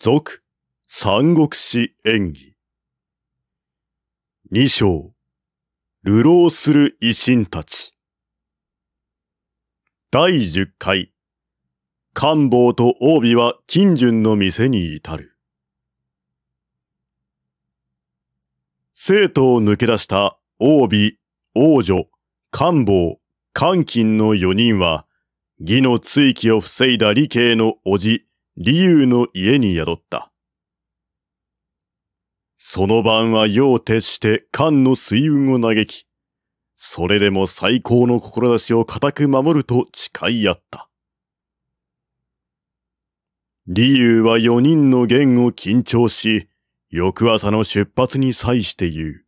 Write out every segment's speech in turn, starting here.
続、三国志演義。二章、流浪する維新たち。第十回、官房と王妃は金順の店に至る。生徒を抜け出した王妃、王女、官房、官金の四人は、義の追記を防いだ理慶の叔父、理由の家に宿った。その晩は夜を徹して艦の水運を嘆き、それでも最高の志を固く守ると誓い合った。理由は4人の弦を緊張し、翌朝の出発に際して言う。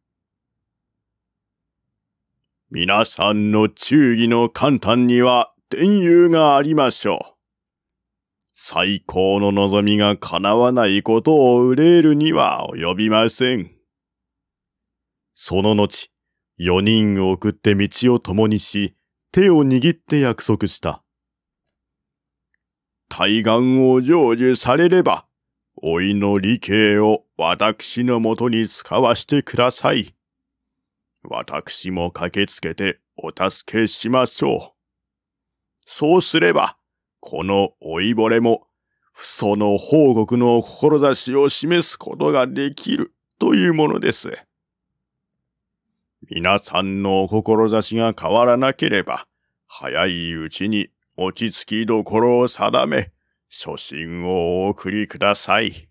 皆さんの忠義の簡単には天佑がありましょう。最高の望みが叶わないことを憂えるには及びません。その後、四人を送って道を共にし、手を握って約束した。対岸を成就されれば、おいの理系を私のもとに使わしてください。私も駆けつけてお助けしましょう。そうすれば、この老いぼれも、不祖の報国の志を示すことができるというものです。皆さんの志が変わらなければ、早いうちに落ち着きどころを定め、初心をお送りください。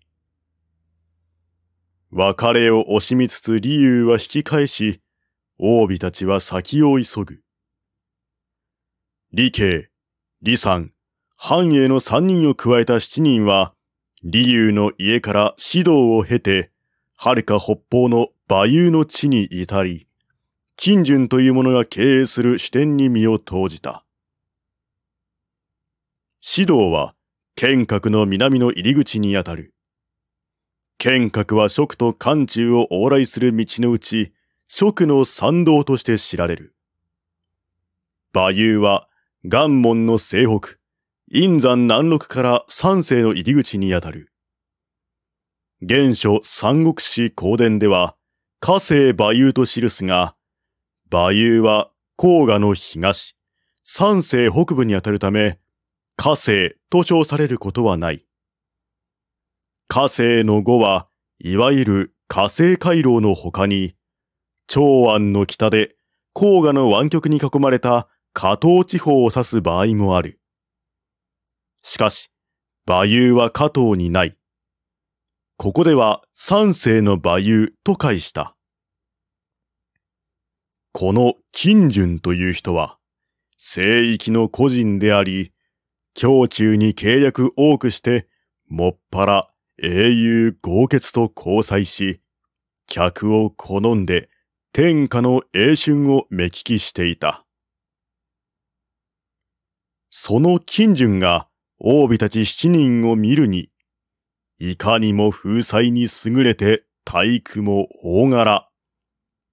別れを惜しみつつ理由は引き返し、王美たちは先を急ぐ。理慶、李さん、藩営の3人を加えた7人は、理勇の家から指導を経て、遥か北方の馬遊の地に至り、金順という者が経営する視点に身を投じた。指導は、剣閣の南の入り口にあたる。剣閣は食と漢中を往来する道のうち、蜀の参道として知られる。馬遊は、岩門の西北、陰山南麓から三世の入り口にあたる。現書三国史公伝では、河西馬遊と記すが、馬遊は黄河の東、三世北部にあたるため、河西と称されることはない。河西の語は、いわゆる河西回廊の他に、長安の北で黄河の湾曲に囲まれた河東地方を指す場合もある。しかし、馬友は加藤にない。ここでは三世の馬友と解した。この金順という人は、聖域の個人であり、胸中に計略多くして、もっぱら英雄豪傑と交際し、客を好んで天下の英春を目利きしていた。その金順が王妃たち七人を見るに、いかにも風彩に優れて体育も大柄。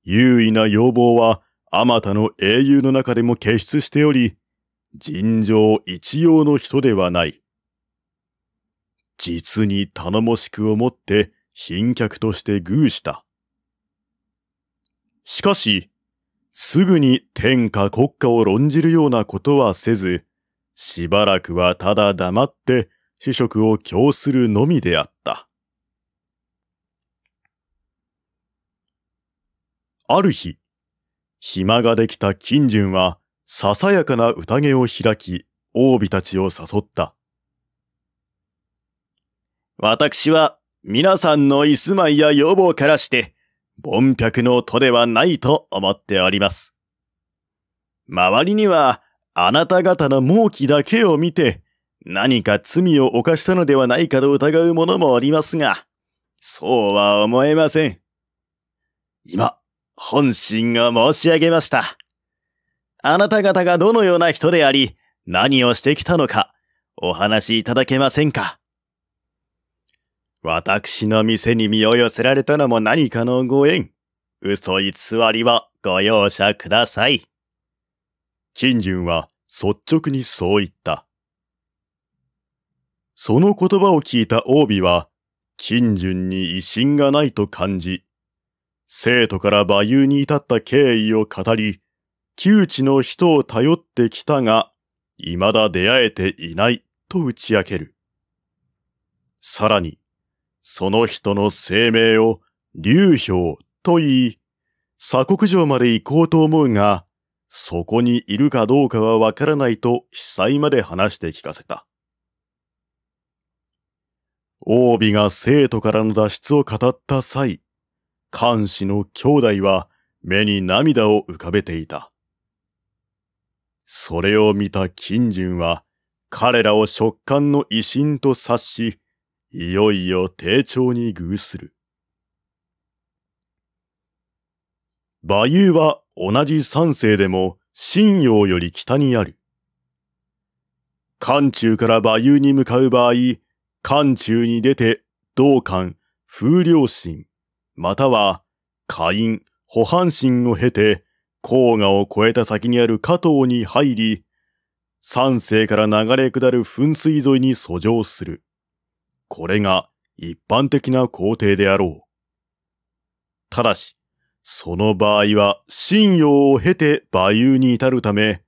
優位な要望は、あまたの英雄の中でも傑出しており、尋常一様の人ではない。実に頼もしく思って賓客として遇した。しかし、すぐに天下国家を論じるようなことはせず、しばらくはただ黙って主食を供するのみであった。ある日、暇ができた金純は、ささやかな宴を開き、王妃たちを誘った。私は、皆さんの居住まいや要望からして、凡客の徒ではないと思っております。周りには、あなた方の猛気だけを見て、何か罪を犯したのではないかと疑う者もありますが、そうは思えません。今、本心が申し上げました。あなた方がどのような人であり、何をしてきたのか、お話しいただけませんか。私の店に身を寄せられたのも何かのご縁。嘘偽りはご容赦ください。金順は率直にそう言った。その言葉を聞いた王美は、金順に威信がないと感じ、生徒から馬友に至った経緯を語り、窮地の人を頼ってきたが、未だ出会えていないと打ち明ける。さらに、その人の生命を流氷と言い、鎖国城まで行こうと思うが、そこにいるかどうかはわからないと被災まで話して聞かせた。王備が生徒からの脱出を語った際、監視の兄弟は目に涙を浮かべていた。それを見た金順は彼らを食感の威信と察し、いよいよ丁重に偶する。馬遊は同じ三世でも新陽より北にある。関中から馬遊に向かう場合、関中に出て道館、風量心、または下院、保阪神を経て、黄河を越えた先にある加藤に入り、三世から流れ下る噴水沿いに遡上する。これが一般的な工程であろう。ただし、その場合は、信用を経て馬遊に至るため、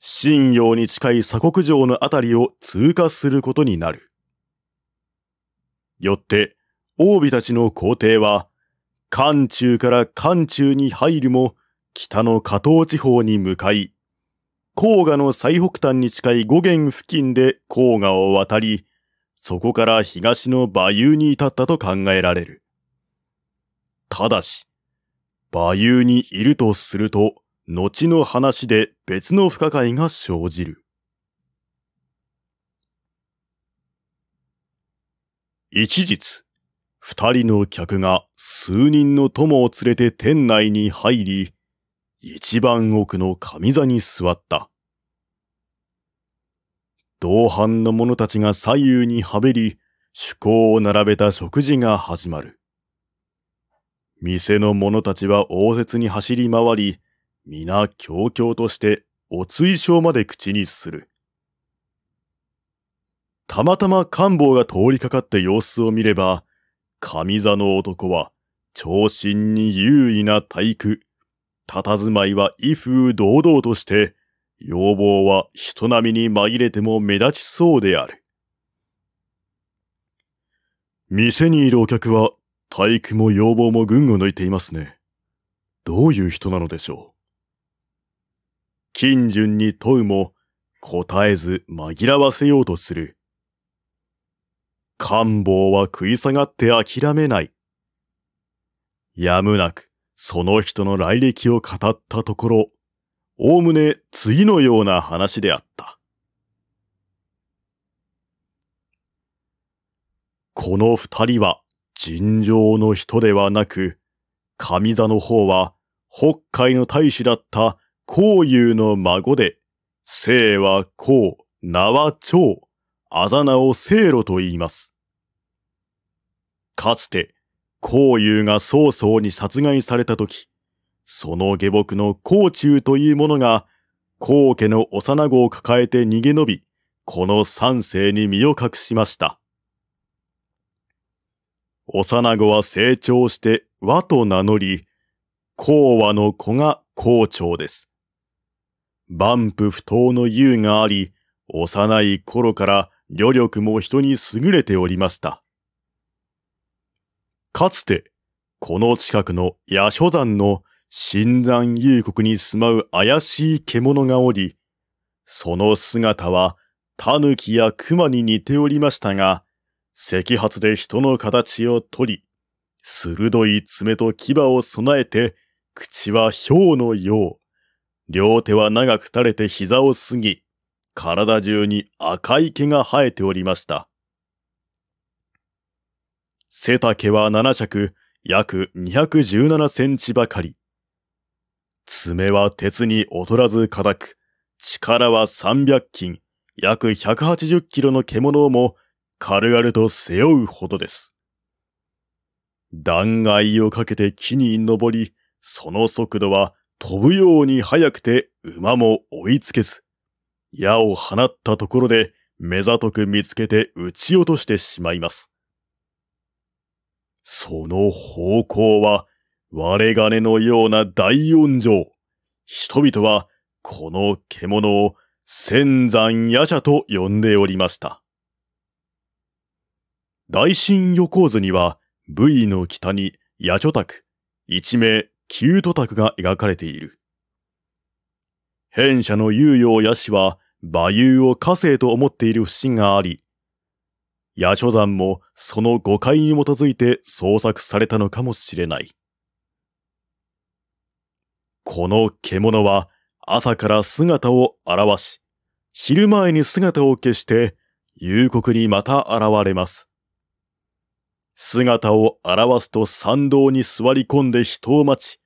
信用に近い鎖国城のあたりを通過することになる。よって、王妃たちの皇帝は、関中から関中に入るも、北の加東地方に向かい、黄河の最北端に近い五原付近で黄河を渡り、そこから東の馬遊に至ったと考えられる。ただし、馬友にいるとすると、後の話で別の不可解が生じる。一日、二人の客が数人の友を連れて店内に入り、一番奥の上座に座った。同伴の者たちが左右にはべり、趣向を並べた食事が始まる。店の者たちは応接に走り回り、皆恐々としてお追証まで口にする。たまたま官房が通りかかって様子を見れば、上座の男は、長身に優位な体育、佇まいは威風堂々として、要望は人並みに紛れても目立ちそうである。店にいるお客は体育も要望も群を抜いていますね。どういう人なのでしょう。金順に問うも、答えず紛らわせようとする。官房は食い下がって諦めない。やむなく、その人の来歴を語ったところ、おおむね次のような話であった。この二人は尋常の人ではなく、上座の方は北海の大使だった孔祐の孫で、姓は孔、名は長、あざ名を聖路と言います。かつて、孔祐が曹操に殺害された時、その下僕の孔中というものが、孔家の幼子を抱えて逃げ延び、この三世に身を隠しました。幼子は成長して和と名乗り、講和の子が校長です。万夫不当の優があり、幼い頃から旅力も人に優れておりました。かつて、この近くの野所山の新山幽谷に住まう怪しい獣がおり、その姿は狸や熊に似ておりましたが、赤髪で人の形をとり、鋭い爪と牙を備えて、口は豹のよう。両手は長く垂れて膝を過ぎ、体中に赤い毛が生えておりました。背丈は七尺、約217センチばかり。爪は鉄に劣らず硬く、力は三百斤、約180キロの獣も軽々と背負うほどです。断崖をかけて木に登り、その速度は飛ぶように速くて馬も追いつけず、矢を放ったところで目ざとく見つけて撃ち落としてしまいます。その方向は割れ金のような大音上。人々はこの獣を仙山夜叉と呼んでおりました。大新横図には、武の北に野女宅、一名旧都宅が描かれている。変者の猶陽野氏は、馬遊を火星と思っている節があり、野書山もその誤解に基づいて創作されたのかもしれない。この獣は朝から姿を現し、昼前に姿を消して、夕刻にまた現れます。姿を現すと参道に座り込んで人を待ち、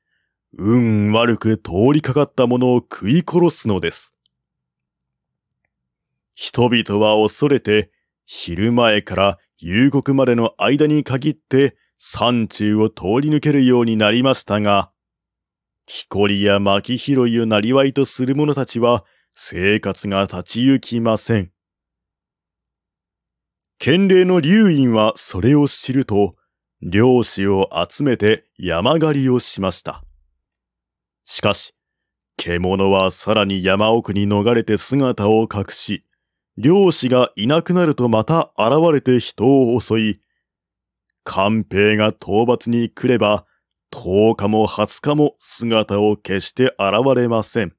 運悪く通りかかった者を食い殺すのです。人々は恐れて、昼前から夕刻までの間に限って山中を通り抜けるようになりましたが、木こりや薪拾いをなりわいとする者たちは生活が立ち行きません。県令の竜院はそれを知ると、漁師を集めて山狩りをしました。しかし、獣はさらに山奥に逃れて姿を隠し、漁師がいなくなるとまた現れて人を襲い、官兵が討伐に来れば、10日も20日も姿を消して現れません。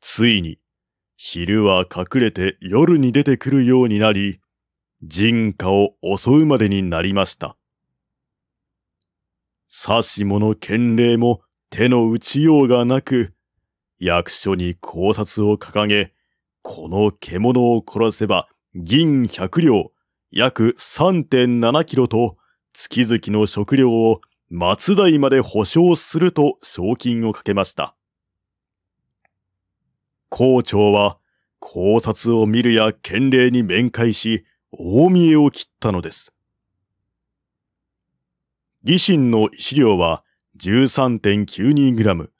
ついに、昼は隠れて夜に出てくるようになり、人家を襲うまでになりました。指し物の剣霊も手の打ちようがなく、役所に考察を掲げ、この獣を殺せば銀百両、約3.7キロと月々の食料を松代まで保証すると賞金をかけました。校長は考察を見るや県令に面会し、大見えを切ったのです。義心の資料は 13.92g、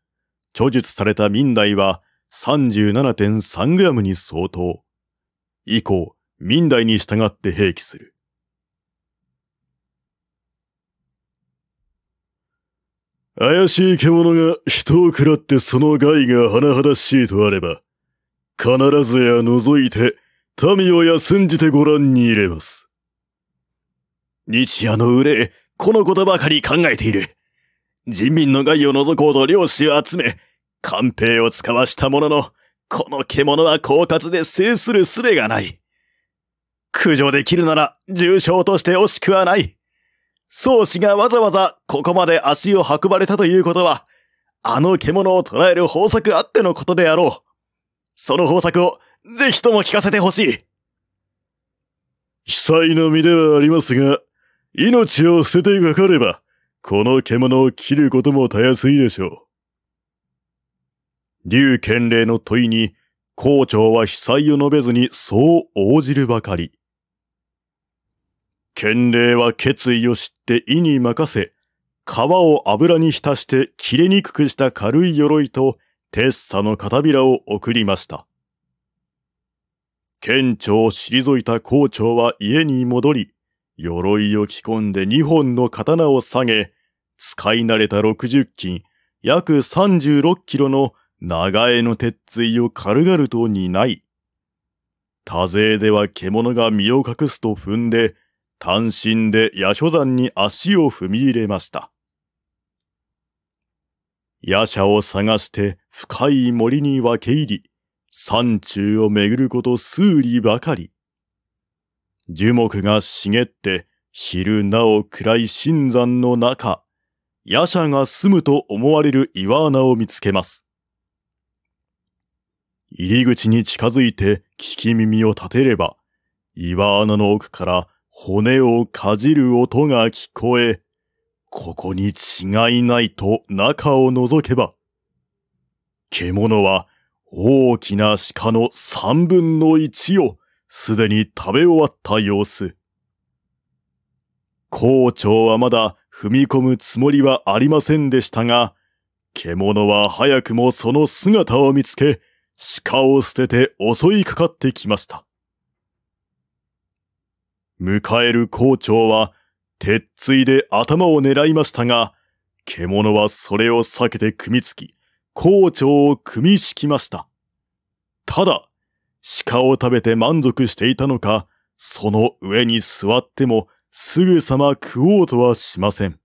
著述された民代は 37.3g に相当。以降、民代に従って併記する。怪しい獣が人を喰らってその害が甚だしいとあれば、必ずや覗いて、民を休んじてご覧に入れます。日夜の憂い、このことばかり考えている。人民の害を除こうと漁師を集め、官兵を使わしたものの、この獣は狡猾で制する術がない。駆除できるなら重傷として惜しくはない。宗始がわざわざここまで足を運ばれたということは、あの獣を捕らえる方策あってのことであろう。その方策をぜひとも聞かせてほしい。被災の身ではありますが、命を捨ててかかれば、この獣を切ることもたやすいでしょう。竜賢霊の問いに、校長は被災を述べずにそう応じるばかり。剣霊は決意を知って意に任せ、皮を油に浸して切れにくくした軽い鎧とテッサの片びらを送りました。県庁を退いた校長は家に戻り、鎧を着込んで2本の刀を下げ、使い慣れた60斤、約36キロの長江の鉄槌を軽々と担い、多勢では獣が身を隠すと踏んで、単身で夜所山に足を踏み入れました。夜叉を探して深い森に分け入り、山中を巡ること数里ばかり。樹木が茂って、昼なお暗い深山の中、夜叉が住むと思われる岩穴を見つけます。入り口に近づいて聞き耳を立てれば、岩穴の奥から骨をかじる音が聞こえ、ここに違いないと中を覗けば、獣は大きな鹿の三分の一をすでに食べ終わった様子。校長はまだ踏み込むつもりはありませんでしたが、獣は早くもその姿を見つけ、鹿を捨てて襲いかかってきました。迎える校長は、鉄槌で頭を狙いましたが、獣はそれを避けて組みつき、校長を組み敷きました。ただ、鹿を食べて満足していたのか、その上に座ってもすぐさま食おうとはしません。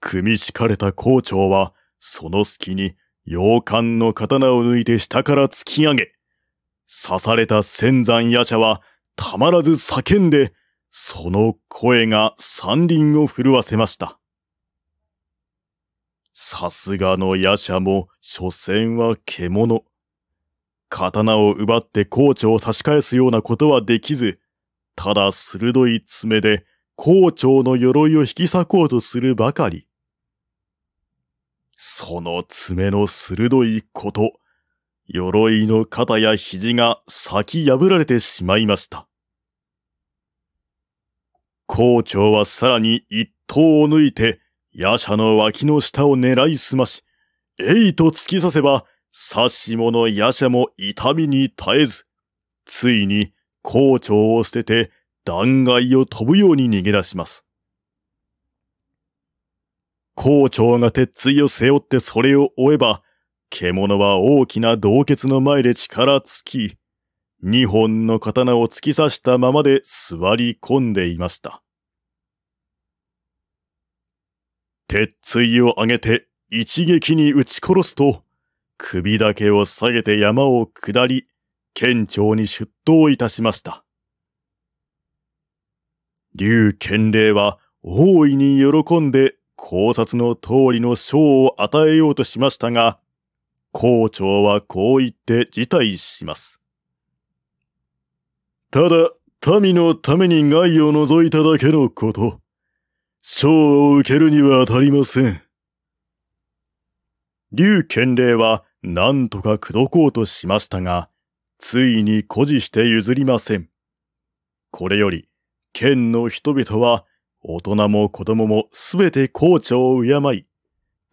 組み敷かれた校長は、その隙に、洋館の刀を抜いて下から突き上げ、刺された仙山夜叉はたまらず叫んで、その声が山林を震わせました。さすがの夜叉も、所詮は獣。刀を奪って校長を差し返すようなことはできず、ただ鋭い爪で校長の鎧を引き裂こうとするばかり。その爪の鋭いこと、鎧の肩や肘が先破られてしまいました。校長はさらに一刀を抜いて、夜叉の脇の下を狙いすまし、えいと突き刺せば、刺し者夜叉も痛みに耐えず、ついに校長を捨てて断崖を飛ぶように逃げ出します。校長が鉄槌を背負ってそれを追えば、獣は大きな洞穴の前で力尽き、二本の刀を突き刺したままで座り込んでいました。鉄槌を上げて一撃に撃ち殺すと、首だけを下げて山を下り、県庁に出頭いたしました。竜県令は大いに喜んで考察の通りの賞を与えようとしましたが、校長はこう言って辞退します。ただ、民のために害を除いただけのこと。賞を受けるには当たりません。劉賢礼は何とか口説こうとしましたが、ついに誇示して譲りません。これより、県の人々は、大人も子供もすべて校長を敬い、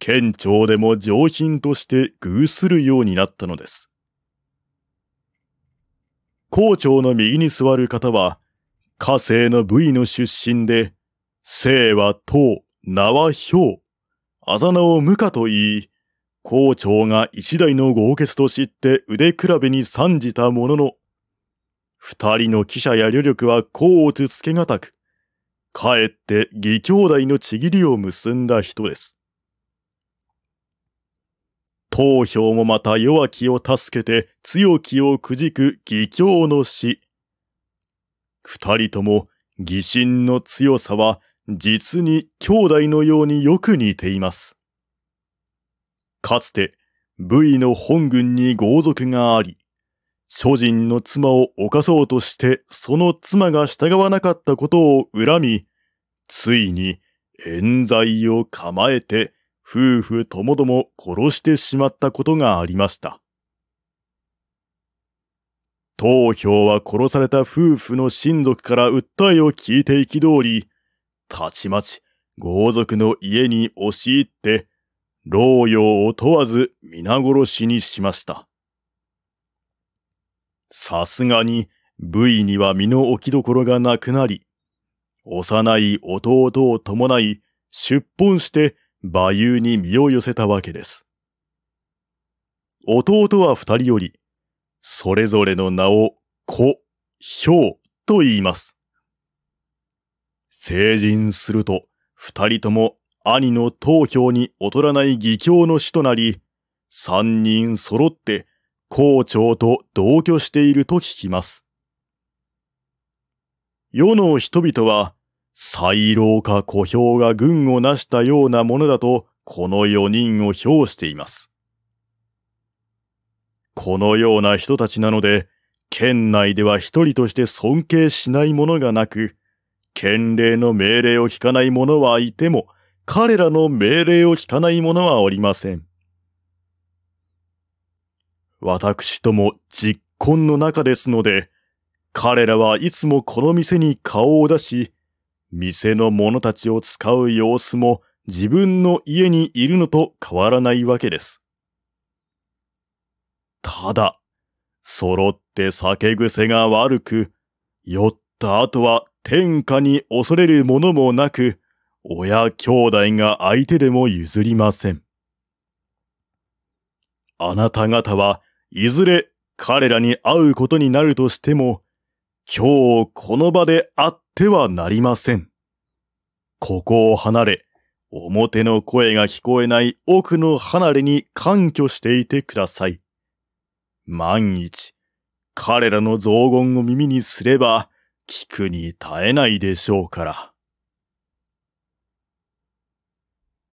県庁でも上品として偶するようになったのです。校長の右に座る方は、家政の部位の出身で、姓は唐、名は氷、あざ名を無かと言い、校長が一代の豪傑と知って腕比べに参じたものの、二人の記者や旅力は功をつつけがたく、かえって義兄弟のちぎりを結んだ人です。投票もまた弱きを助けて強きをくじく義教の死。二人とも疑心の強さは実に兄弟のようによく似ています。かつて武位の本軍に豪族があり、諸人の妻を犯そうとしてその妻が従わなかったことを恨み、ついに冤罪を構えて夫婦ともども殺してしまったことがありました。投票は殺された夫婦の親族から訴えを聞いて憤り、たちまち豪族の家に押し入って、老養を問わず皆殺しにしました。さすがに、部位には身の置きどころがなくなり、幼い弟を伴い、出奔して馬友に身を寄せたわけです。弟は二人より、それぞれの名を子、ひょうと言います。成人すると、二人とも兄の投票に劣らない義教の死となり、三人揃って校長と同居していると聞きます。世の人々は最老か小兵が軍を成したようなものだと、この四人を評しています。このような人たちなので、県内では一人として尊敬しない者がなく、県令の命令を聞かない者はいても、彼らの命令を聞かない者はおりません。私とも実婚の中ですので、彼らはいつもこの店に顔を出し、店の者たちを使う様子も自分の家にいるのと変わらないわけです。ただ、揃って酒癖が悪く、酔った後は天下に恐れるものもなく、親兄弟が相手でも譲りません。あなた方はいずれ彼らに会うことになるとしても、今日この場であってはなりません。ここを離れ、表の声が聞こえない奥の離れに歓喜していてください。万一、彼らの雑言を耳にすれば、聞くに耐えないでしょうから。